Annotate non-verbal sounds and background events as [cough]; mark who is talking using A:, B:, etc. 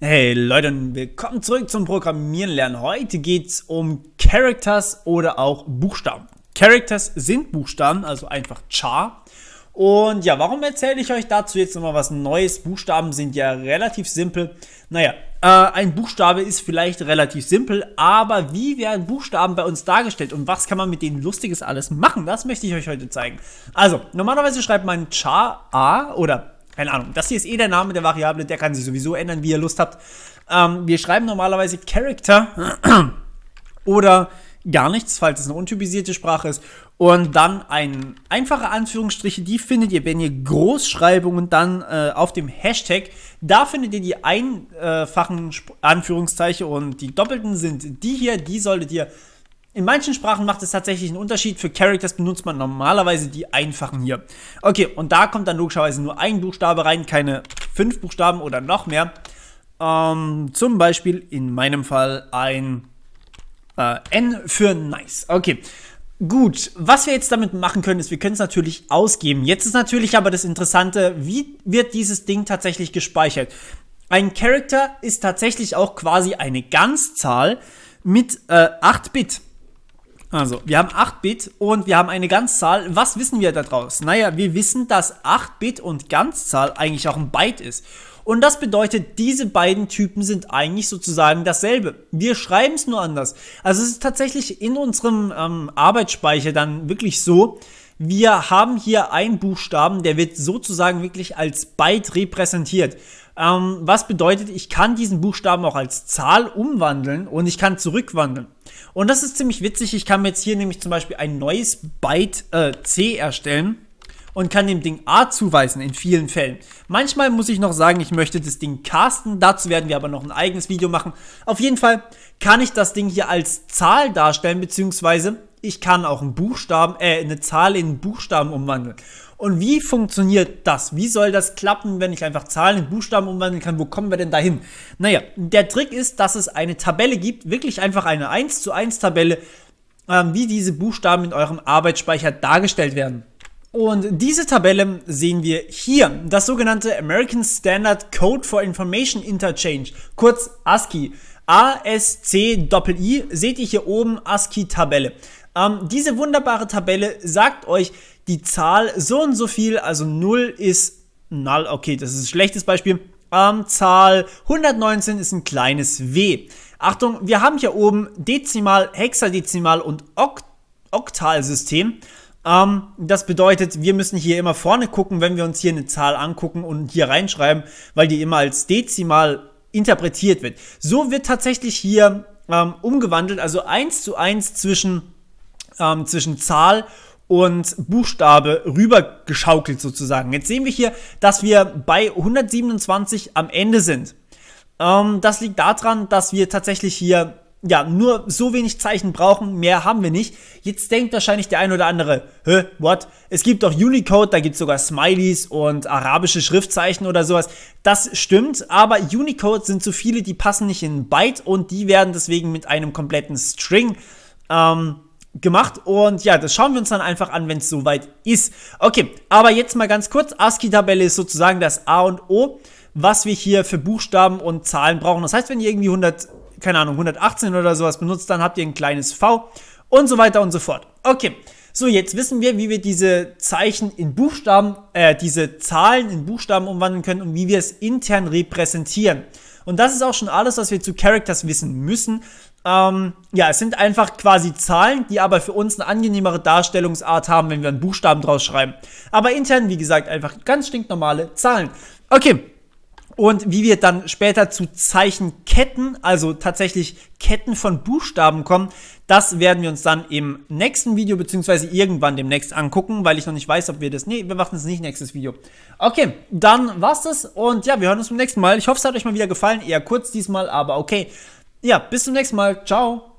A: Hey Leute und willkommen zurück zum Programmieren lernen. Heute geht es um Characters oder auch Buchstaben. Characters sind Buchstaben, also einfach Char. Und ja, warum erzähle ich euch dazu jetzt nochmal was Neues? Buchstaben sind ja relativ simpel. Naja, äh, ein Buchstabe ist vielleicht relativ simpel, aber wie werden Buchstaben bei uns dargestellt und was kann man mit denen Lustiges alles machen? Das möchte ich euch heute zeigen. Also, normalerweise schreibt man Char A oder keine Ahnung. Das hier ist eh der Name der Variable, der kann sich sowieso ändern, wie ihr Lust habt. Ähm, wir schreiben normalerweise Character [clears throat] oder gar nichts, falls es eine untypisierte Sprache ist. Und dann ein einfache Anführungsstriche, die findet ihr, wenn ihr Großschreibungen dann äh, auf dem Hashtag, da findet ihr die einfachen Anführungszeichen und die doppelten sind die hier, die solltet ihr in manchen Sprachen macht es tatsächlich einen Unterschied. Für Characters benutzt man normalerweise die einfachen hier. Okay, und da kommt dann logischerweise nur ein Buchstabe rein, keine fünf Buchstaben oder noch mehr. Ähm, zum Beispiel in meinem Fall ein äh, N für nice. Okay. Gut, was wir jetzt damit machen können, ist, wir können es natürlich ausgeben. Jetzt ist natürlich aber das Interessante, wie wird dieses Ding tatsächlich gespeichert? Ein Character ist tatsächlich auch quasi eine Ganzzahl mit äh, 8 Bit. Also, wir haben 8-Bit und wir haben eine Ganzzahl. Was wissen wir daraus? Naja, wir wissen, dass 8-Bit und Ganzzahl eigentlich auch ein Byte ist. Und das bedeutet, diese beiden Typen sind eigentlich sozusagen dasselbe. Wir schreiben es nur anders. Also es ist tatsächlich in unserem ähm, Arbeitsspeicher dann wirklich so, wir haben hier einen Buchstaben, der wird sozusagen wirklich als Byte repräsentiert. Ähm, was bedeutet, ich kann diesen Buchstaben auch als Zahl umwandeln und ich kann zurückwandeln. Und das ist ziemlich witzig. Ich kann mir jetzt hier nämlich zum Beispiel ein neues Byte äh, C erstellen und kann dem Ding A zuweisen in vielen Fällen. Manchmal muss ich noch sagen, ich möchte das Ding casten, dazu werden wir aber noch ein eigenes Video machen. Auf jeden Fall kann ich das Ding hier als Zahl darstellen, beziehungsweise ich kann auch einen Buchstaben, äh, eine Zahl in einen Buchstaben umwandeln. Und wie funktioniert das? Wie soll das klappen, wenn ich einfach Zahlen in Buchstaben umwandeln kann? Wo kommen wir denn dahin? Naja, der Trick ist, dass es eine Tabelle gibt, wirklich einfach eine 1 zu 1 Tabelle, äh, wie diese Buchstaben in eurem Arbeitsspeicher dargestellt werden. Und diese Tabelle sehen wir hier, das sogenannte American Standard Code for Information Interchange, kurz ASCII. ASCII, seht ihr hier oben ASCII-Tabelle. Ähm, diese wunderbare Tabelle sagt euch die Zahl so und so viel, also 0 ist null, okay, das ist ein schlechtes Beispiel. Ähm, Zahl 119 ist ein kleines W. Achtung, wir haben hier oben Dezimal, Hexadezimal und Okt Oktalsystem. Ähm, das bedeutet, wir müssen hier immer vorne gucken, wenn wir uns hier eine Zahl angucken und hier reinschreiben, weil die immer als Dezimal interpretiert wird. So wird tatsächlich hier ähm, umgewandelt, also eins zu eins zwischen, ähm, zwischen Zahl und Buchstabe rübergeschaukelt sozusagen. Jetzt sehen wir hier, dass wir bei 127 am Ende sind. Ähm, das liegt daran, dass wir tatsächlich hier ja, nur so wenig Zeichen brauchen, mehr haben wir nicht. Jetzt denkt wahrscheinlich der ein oder andere, hä, what? Es gibt doch Unicode, da gibt es sogar Smileys und arabische Schriftzeichen oder sowas. Das stimmt, aber Unicode sind zu so viele, die passen nicht in Byte und die werden deswegen mit einem kompletten String ähm, gemacht. Und ja, das schauen wir uns dann einfach an, wenn es soweit ist. Okay, aber jetzt mal ganz kurz. ASCII-Tabelle ist sozusagen das A und O was wir hier für Buchstaben und Zahlen brauchen. Das heißt, wenn ihr irgendwie 100 keine Ahnung, 118 oder sowas benutzt, dann habt ihr ein kleines V und so weiter und so fort. Okay, so jetzt wissen wir, wie wir diese Zeichen in Buchstaben, äh, diese Zahlen in Buchstaben umwandeln können und wie wir es intern repräsentieren. Und das ist auch schon alles, was wir zu Characters wissen müssen. Ähm, ja, es sind einfach quasi Zahlen, die aber für uns eine angenehmere Darstellungsart haben, wenn wir einen Buchstaben draus schreiben. Aber intern, wie gesagt, einfach ganz stinknormale Zahlen. Okay, und wie wir dann später zu Zeichenketten, also tatsächlich Ketten von Buchstaben kommen, das werden wir uns dann im nächsten Video beziehungsweise irgendwann demnächst angucken, weil ich noch nicht weiß, ob wir das... Nee, wir machen es nicht nächstes Video. Okay, dann war's das und ja, wir hören uns beim nächsten Mal. Ich hoffe, es hat euch mal wieder gefallen. Eher kurz diesmal, aber okay. Ja, bis zum nächsten Mal. Ciao.